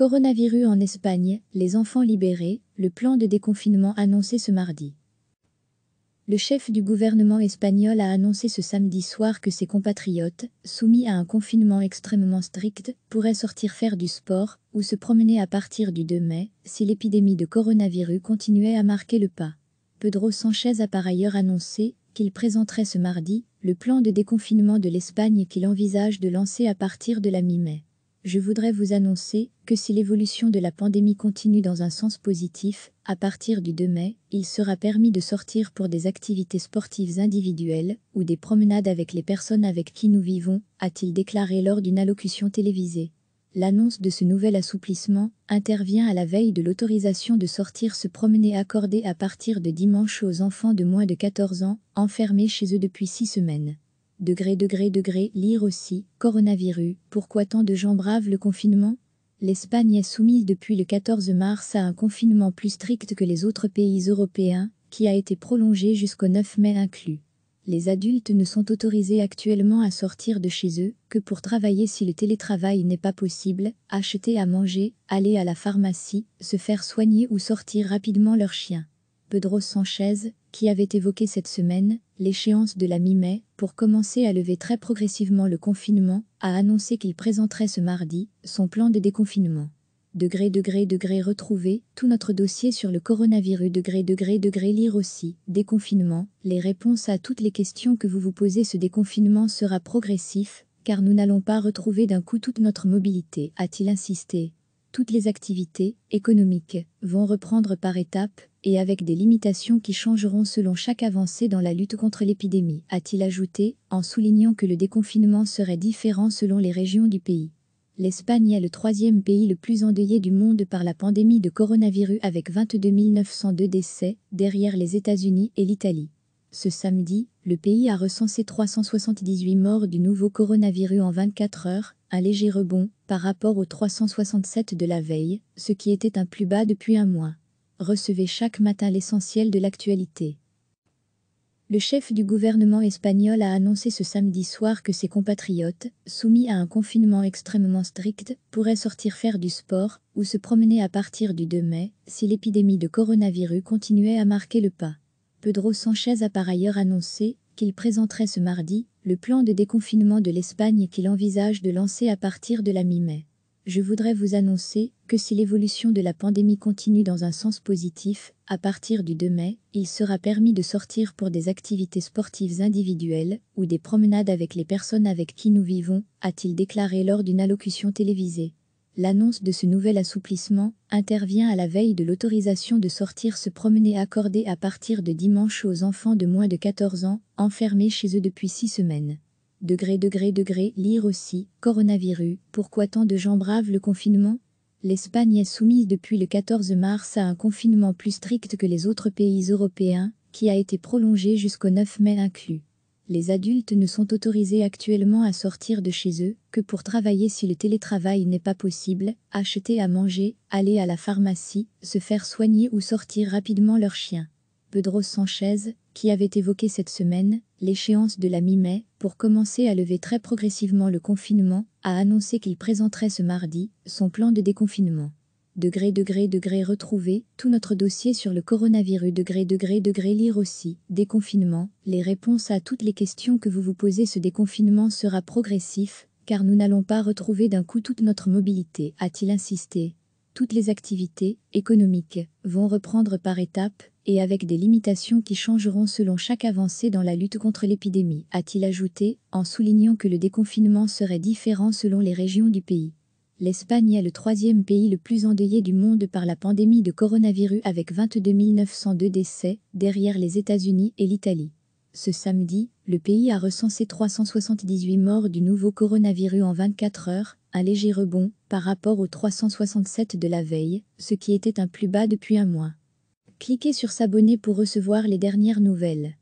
Coronavirus en Espagne, les enfants libérés, le plan de déconfinement annoncé ce mardi. Le chef du gouvernement espagnol a annoncé ce samedi soir que ses compatriotes, soumis à un confinement extrêmement strict, pourraient sortir faire du sport ou se promener à partir du 2 mai si l'épidémie de coronavirus continuait à marquer le pas. Pedro Sanchez a par ailleurs annoncé qu'il présenterait ce mardi le plan de déconfinement de l'Espagne qu'il envisage de lancer à partir de la mi-mai je voudrais vous annoncer que si l'évolution de la pandémie continue dans un sens positif, à partir du 2 mai, il sera permis de sortir pour des activités sportives individuelles ou des promenades avec les personnes avec qui nous vivons, a-t-il déclaré lors d'une allocution télévisée. L'annonce de ce nouvel assouplissement intervient à la veille de l'autorisation de sortir se promener accordée à partir de dimanche aux enfants de moins de 14 ans, enfermés chez eux depuis six semaines. Degré, degré, degré, lire aussi, coronavirus, pourquoi tant de gens bravent le confinement L'Espagne est soumise depuis le 14 mars à un confinement plus strict que les autres pays européens, qui a été prolongé jusqu'au 9 mai inclus. Les adultes ne sont autorisés actuellement à sortir de chez eux que pour travailler si le télétravail n'est pas possible, acheter à manger, aller à la pharmacie, se faire soigner ou sortir rapidement leur chien. Pedro Sanchez, qui avait évoqué cette semaine l'échéance de la mi-mai pour commencer à lever très progressivement le confinement, a annoncé qu'il présenterait ce mardi son plan de déconfinement. Degré, degré, degré, retrouver tout notre dossier sur le coronavirus. Degré, degré, degré, lire aussi. Déconfinement, les réponses à toutes les questions que vous vous posez. Ce déconfinement sera progressif, car nous n'allons pas retrouver d'un coup toute notre mobilité, a-t-il insisté. Toutes les activités économiques vont reprendre par étapes et avec des limitations qui changeront selon chaque avancée dans la lutte contre l'épidémie, a-t-il ajouté, en soulignant que le déconfinement serait différent selon les régions du pays. L'Espagne est le troisième pays le plus endeuillé du monde par la pandémie de coronavirus avec 22 902 décès, derrière les États-Unis et l'Italie. Ce samedi, le pays a recensé 378 morts du nouveau coronavirus en 24 heures, un léger rebond par rapport aux 367 de la veille, ce qui était un plus bas depuis un mois. Recevez chaque matin l'essentiel de l'actualité. Le chef du gouvernement espagnol a annoncé ce samedi soir que ses compatriotes, soumis à un confinement extrêmement strict, pourraient sortir faire du sport ou se promener à partir du 2 mai si l'épidémie de coronavirus continuait à marquer le pas. Pedro Sanchez a par ailleurs annoncé qu'il présenterait ce mardi le plan de déconfinement de l'Espagne qu'il envisage de lancer à partir de la mi-mai. Je voudrais vous annoncer que si l'évolution de la pandémie continue dans un sens positif, à partir du 2 mai, il sera permis de sortir pour des activités sportives individuelles ou des promenades avec les personnes avec qui nous vivons, a-t-il déclaré lors d'une allocution télévisée. L'annonce de ce nouvel assouplissement intervient à la veille de l'autorisation de sortir se promener accordée à partir de dimanche aux enfants de moins de 14 ans, enfermés chez eux depuis six semaines degré, degré, degré, lire aussi, coronavirus, pourquoi tant de gens bravent le confinement l'Espagne est soumise depuis le 14 mars à un confinement plus strict que les autres pays européens, qui a été prolongé jusqu'au 9 mai inclus. Les adultes ne sont autorisés actuellement à sortir de chez eux que pour travailler si le télétravail n'est pas possible, acheter à manger, aller à la pharmacie, se faire soigner ou sortir rapidement leur chien. Pedro Sanchez, qui avait évoqué cette semaine l'échéance de la mi-mai pour commencer à lever très progressivement le confinement, a annoncé qu'il présenterait ce mardi son plan de déconfinement. Degré, degré, degré, retrouver tout notre dossier sur le coronavirus. Degré, degré, degré, lire aussi. Déconfinement, les réponses à toutes les questions que vous vous posez. Ce déconfinement sera progressif, car nous n'allons pas retrouver d'un coup toute notre mobilité, a-t-il insisté toutes les activités économiques vont reprendre par étapes et avec des limitations qui changeront selon chaque avancée dans la lutte contre l'épidémie, a-t-il ajouté, en soulignant que le déconfinement serait différent selon les régions du pays. L'Espagne est le troisième pays le plus endeuillé du monde par la pandémie de coronavirus avec 22 902 décès, derrière les États-Unis et l'Italie. Ce samedi, le pays a recensé 378 morts du nouveau coronavirus en 24 heures, un léger rebond par rapport aux 367 de la veille, ce qui était un plus bas depuis un mois. Cliquez sur s'abonner pour recevoir les dernières nouvelles.